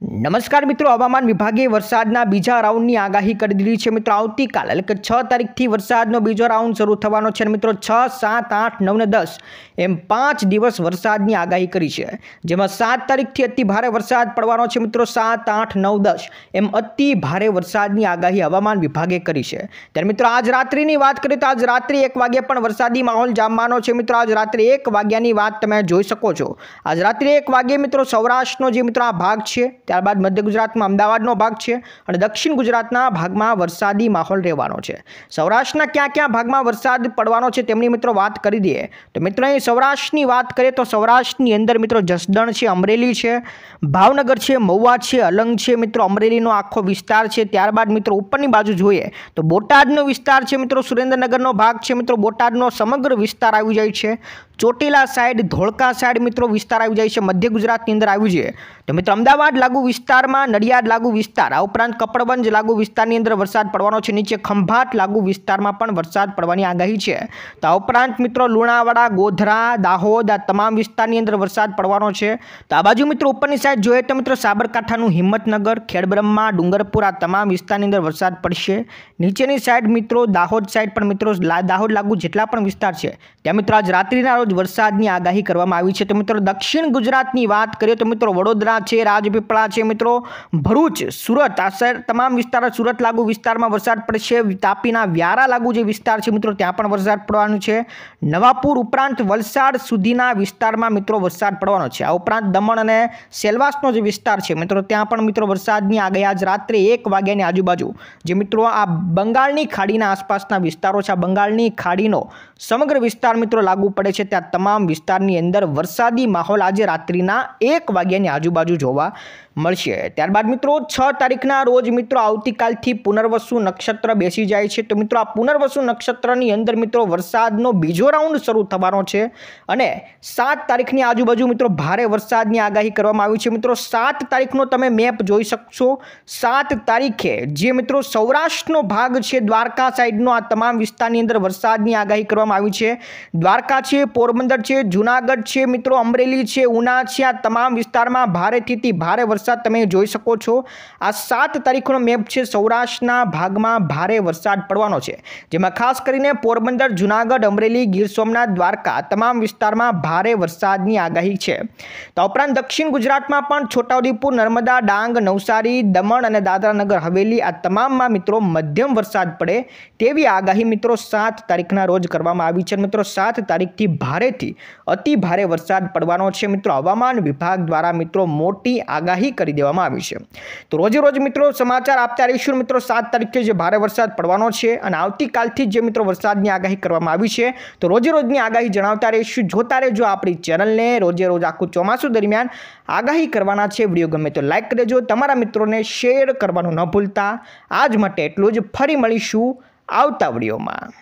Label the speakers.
Speaker 1: નમસ્કાર મિત્રો હવામાન વિભાગે વરસાદના બીજા રાઉન્ડની આગાહી કરી દીધી છે મિત્રો આવતીકાલ એટલે કે છ તારીખથી વરસાદનો બીજો રાઉન્ડ શરૂ થવાનો છે મિત્રો છ સાત આઠ નવ ને દસ એમ પાંચ દિવસ વરસાદની આગાહી કરી છે જેમાં સાત તારીખથી અતિ ભારે વરસાદ પડવાનો છે મિત્રો સાત આઠ નવ દસ એમ અતિ ભારે વરસાદની આગાહી હવામાન વિભાગે કરી છે ત્યારે મિત્રો આજ રાત્રિની વાત કરીએ તો આજ રાત્રે એક વાગ્યે પણ વરસાદી માહોલ જામવાનો છે મિત્રો આજ રાત્રે એક વાગ્યાની વાત તમે જોઈ શકો છો આજ રાત્રે એક વાગ્યે મિત્રો સૌરાષ્ટ્રનો જે મિત્રો આ ભાગ છે ત્યારબાદ મધ્ય ગુજરાતમાં અમદાવાદનો ભાગ છે અને દક્ષિણ ગુજરાતના ભાગમાં વરસાદી માહોલ રહેવાનો છે સૌરાષ્ટ્રના ક્યાં ક્યાં ભાગમાં વરસાદ પડવાનો છે તેમની મિત્રો વાત કરી દઈએ તો મિત્રો અહીં સૌરાષ્ટ્રની વાત કરીએ તો સૌરાષ્ટ્રની અંદર મિત્રો જસદણ છે અમરેલી છે ભાવનગર છે મહુવા છે અલંગ છે મિત્રો અમરેલીનો આખો વિસ્તાર છે ત્યારબાદ મિત્રો ઉપરની બાજુ જોઈએ તો બોટાદનો વિસ્તાર છે મિત્રો સુરેન્દ્રનગરનો ભાગ છે મિત્રો બોટાદનો સમગ્ર વિસ્તાર આવી જાય છે ચોટીલા સાઈડ ધોળકા સાઈડ મિત્રો વિસ્તાર આવી જાય છે મધ્ય ગુજરાતની અંદર આવી છે તો મિત્રો અમદાવાદ લાગુ લાગુ વિસ્તારમાં નડિયાદ લાગુ વિસ્તાર આ ઉપરાંત કપડવંજ લાગુ વિસ્તારની અંદર વરસાદ પડવાનો છે નીચે ખંભાત લાગુ વિસ્તારમાં પણ વરસાદ પડવાની આગાહી છે તો આ ઉપરાંત મિત્રો લુણાવાડા ગોધરા દાહોદ આ તમામ વિસ્તારની અંદર વરસાદ પડવાનો છે તો આ બાજુ મિત્રો ઉપરની સાઈડ જોઈએ તો મિત્રો સાબરકાંઠાનું હિંમતનગર ખેડબ્રહ્મા ડુંગરપુર આ તમામ વિસ્તારની અંદર વરસાદ પડશે નીચેની સાઈડ મિત્રો દાહોદ સાઈડ પણ મિત્રો દાહોદ લાગુ જેટલા પણ વિસ્તાર છે ત્યાં મિત્રો આજ રાત્રિના રોજ વરસાદની આગાહી કરવામાં આવી છે તો મિત્રો દક્ષિણ ગુજરાતની વાત કરીએ તો મિત્રો વડોદરા છે રાજપીપળા સંભાવના છે મિત્રો ભરૂચ સુરત આ તમામ વિસ્તાર સુરત લાગુ વિસ્તારમાં વરસાદ પડશે તાપીના વ્યારા લાગુ જે વિસ્તાર છે મિત્રો ત્યાં પણ વરસાદ પડવાનો છે નવાપુર ઉપરાંત વલસાડ સુધીના વિસ્તારમાં મિત્રો વરસાદ પડવાનો છે આ ઉપરાંત દમણ અને સેલવાસનો જે વિસ્તાર છે મિત્રો ત્યાં પણ મિત્રો વરસાદની આગળ આજ રાત્રે એક વાગ્યાની આજુબાજુ જે મિત્રો આ બંગાળની ખાડીના આસપાસના વિસ્તારો છે આ બંગાળની ખાડીનો સમગ્ર વિસ્તાર મિત્રો લાગુ પડે છે ત્યાં તમામ વિસ્તારની અંદર વરસાદી માહોલ આજે રાત્રિના એક વાગ્યાની આજુબાજુ જોવા મળશે ત્યારબાદ મિત્રો છ તારીખના રોજ મિત્રો આવતીકાલથી પુનર્વસુ નક્ષત્ર બેસી જાય છે તો મિત્રો આ પુનર્વસુ નક્ષત્રની અંદર મિત્રો વરસાદનો બીજો રાઉન્ડ શરૂ થવાનો છે અને સાત તારીખની આજુબાજુ મિત્રો ભારે વરસાદની આગાહી કરવામાં આવી છે મિત્રો સાત તારીખનો તમે મેપ જોઈ શકશો સાત તારીખે જે મિત્રો સૌરાષ્ટ્રનો ભાગ છે દ્વારકા સાઈડનો આ તમામ વિસ્તારની અંદર વરસાદની આગાહી કરવામાં આવી છે દ્વારકા છે પોરબંદર છે જુનાગઢ છે મિત્રો અમરેલી છે ઉના છે આ તમામ વિસ્તારમાં ભારેથી ભારે વરસાદ વરસાદ તમે જોઈ શકો છો આ સાત તારીખનો મેપ છે સૌરાષ્ટ્રના ભાગમાં ભારે વરસાદ પડવાનો છે જેમાં ખાસ કરીને પોરબંદર જૂનાગઢ અમરેલી ગીર સોમનાથ દ્વારકા તમામ વિસ્તારમાં ભારે વરસાદની આગાહી છે તો ઉપરાંત દક્ષિણ ગુજરાતમાં પણ છોટાઉદેપુર નર્મદા ડાંગ નવસારી દમણ અને દાદરાનગર હવેલી આ તમામમાં મિત્રો મધ્યમ વરસાદ પડે તેવી આગાહી મિત્રો સાત તારીખના રોજ કરવામાં આવી છે મિત્રો સાત તારીખથી ભારેથી અતિ ભારે વરસાદ પડવાનો છે મિત્રો હવામાન વિભાગ દ્વારા મિત્રો મોટી આગાહી આગાહી કરી દેવામાં આવી છે તો રોજે રોજ મિત્રો સમાચાર આપતા રહીશું મિત્રો સાત તારીખે જે ભારે વરસાદ પડવાનો છે અને આવતીકાલથી જે મિત્રો વરસાદની આગાહી કરવામાં આવી છે તો રોજે રોજની આગાહી જણાવતા રહીશું જોતા રહેજો આપણી ચેનલને રોજેરોજ આખું ચોમાસું દરમિયાન આગાહી કરવાના છે વિડીયો ગમે તો લાઇક કરજો તમારા મિત્રોને શેર કરવાનું ન ભૂલતા આજ માટે એટલું જ ફરી મળીશું આવતા વિડીયોમાં